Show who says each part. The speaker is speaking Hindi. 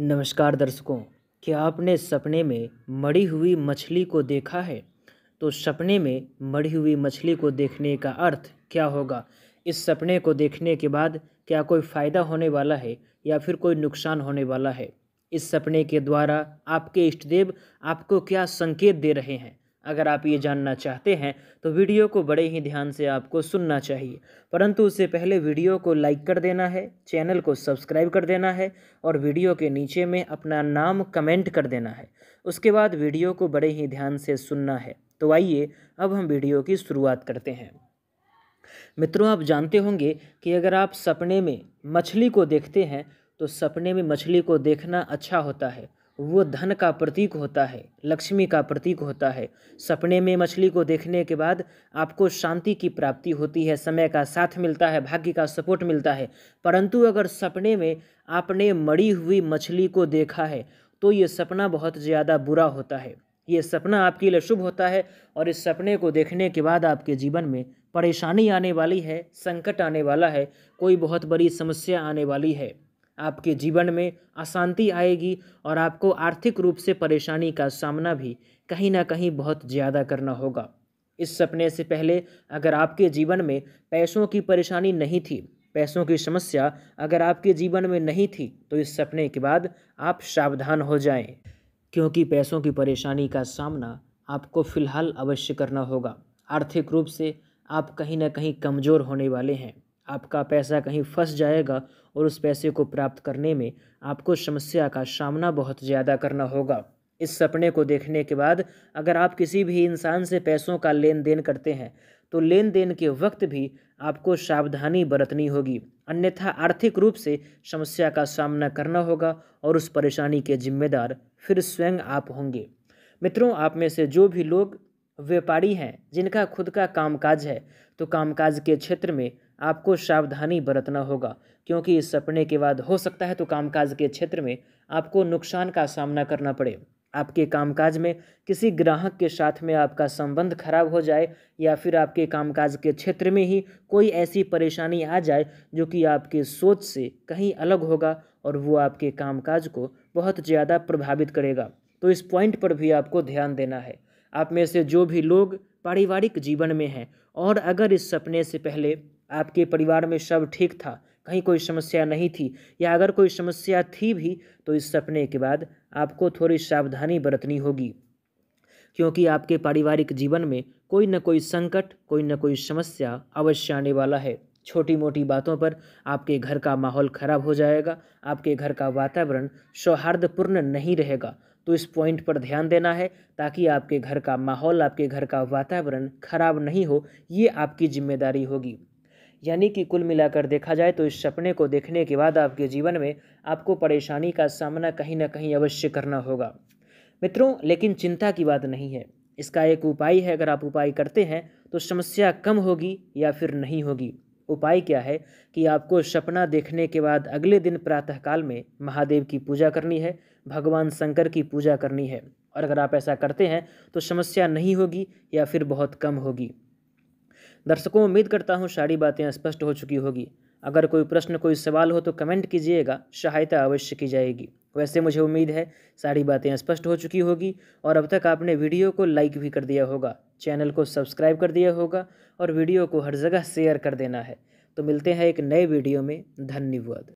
Speaker 1: नमस्कार दर्शकों क्या आपने सपने में मड़ी हुई मछली को देखा है तो सपने में मड़ी हुई मछली को देखने का अर्थ क्या होगा इस सपने को देखने के बाद क्या कोई फ़ायदा होने वाला है या फिर कोई नुकसान होने वाला है इस सपने के द्वारा आपके इष्टदेव आपको क्या संकेत दे रहे हैं अगर आप ये जानना चाहते हैं तो वीडियो को बड़े ही ध्यान से आपको सुनना चाहिए परंतु उससे पहले वीडियो को लाइक कर देना है चैनल को सब्सक्राइब कर देना है और वीडियो के नीचे में अपना नाम कमेंट कर देना है उसके बाद वीडियो को बड़े ही ध्यान से सुनना है तो आइए अब हम वीडियो की शुरुआत करते हैं मित्रों आप जानते होंगे कि अगर आप सपने में मछली को देखते हैं तो सपने में मछली को देखना अच्छा होता है वो धन का प्रतीक होता है लक्ष्मी का प्रतीक होता है सपने में मछली को देखने के बाद आपको शांति की प्राप्ति होती है समय का साथ मिलता है भाग्य का सपोर्ट मिलता है परंतु अगर सपने में आपने मरी हुई मछली को देखा है तो ये सपना बहुत ज़्यादा बुरा होता है ये सपना आपके लिए शुभ होता है और इस सपने को देखने के बाद आपके जीवन में परेशानी आने वाली है संकट आने वाला है कोई बहुत बड़ी समस्या आने वाली है आपके जीवन में अशांति आएगी और आपको आर्थिक रूप से परेशानी का सामना भी कहीं ना कहीं बहुत ज़्यादा करना होगा इस सपने से पहले अगर आपके जीवन में पैसों की परेशानी नहीं थी पैसों की समस्या अगर आपके जीवन में नहीं थी तो इस सपने के बाद आप सावधान हो जाएं क्योंकि पैसों की परेशानी का सामना आपको फ़िलहाल अवश्य करना होगा आर्थिक रूप से आप कहीं ना कहीं कमज़ोर होने वाले हैं आपका पैसा कहीं फंस जाएगा और उस पैसे को प्राप्त करने में आपको समस्या का सामना बहुत ज़्यादा करना होगा इस सपने को देखने के बाद अगर आप किसी भी इंसान से पैसों का लेन देन करते हैं तो लेन देन के वक्त भी आपको सावधानी बरतनी होगी अन्यथा आर्थिक रूप से समस्या का सामना करना होगा और उस परेशानी के जिम्मेदार फिर स्वयं आप होंगे मित्रों आप में से जो भी लोग व्यापारी हैं जिनका खुद का कामकाज है तो कामकाज के क्षेत्र में आपको सावधानी बरतना होगा क्योंकि इस सपने के बाद हो सकता है तो कामकाज के क्षेत्र में आपको नुकसान का सामना करना पड़े आपके कामकाज में किसी ग्राहक के साथ में आपका संबंध खराब हो जाए या फिर आपके कामकाज के क्षेत्र में ही कोई ऐसी परेशानी आ जाए जो कि आपके सोच से कहीं अलग होगा और वो आपके कामकाज को बहुत ज़्यादा प्रभावित करेगा तो इस पॉइंट पर भी आपको ध्यान देना है आप में से जो भी लोग पारिवारिक जीवन में हैं और अगर इस सपने से पहले आपके परिवार में सब ठीक था कहीं कोई समस्या नहीं थी या अगर कोई समस्या थी भी तो इस सपने के बाद आपको थोड़ी सावधानी बरतनी होगी क्योंकि आपके पारिवारिक जीवन में कोई न कोई संकट कोई न कोई समस्या अवश्य आने वाला है छोटी मोटी बातों पर आपके घर का माहौल खराब हो जाएगा आपके घर का वातावरण सौहार्दपूर्ण नहीं रहेगा तो इस पॉइंट पर ध्यान देना है ताकि आपके घर का माहौल आपके घर का वातावरण खराब नहीं हो ये आपकी जिम्मेदारी होगी यानी कि कुल मिलाकर देखा जाए तो इस सपने को देखने के बाद आपके जीवन में आपको परेशानी का सामना कहीं ना कहीं अवश्य करना होगा मित्रों लेकिन चिंता की बात नहीं है इसका एक उपाय है अगर आप उपाय करते हैं तो समस्या कम होगी या फिर नहीं होगी उपाय क्या है कि आपको सपना देखने के बाद अगले दिन प्रातःकाल में महादेव की पूजा करनी है भगवान शंकर की पूजा करनी है और अगर आप ऐसा करते हैं तो समस्या नहीं होगी या फिर बहुत कम होगी दर्शकों उम्मीद करता हूँ सारी बातें स्पष्ट हो चुकी होगी अगर कोई प्रश्न कोई सवाल हो तो कमेंट कीजिएगा सहायता अवश्य की जाएगी वैसे मुझे उम्मीद है सारी बातें स्पष्ट हो चुकी होगी और अब तक आपने वीडियो को लाइक भी कर दिया होगा चैनल को सब्सक्राइब कर दिया होगा और वीडियो को हर जगह शेयर कर देना है तो मिलते हैं एक नए वीडियो में धन्यवाद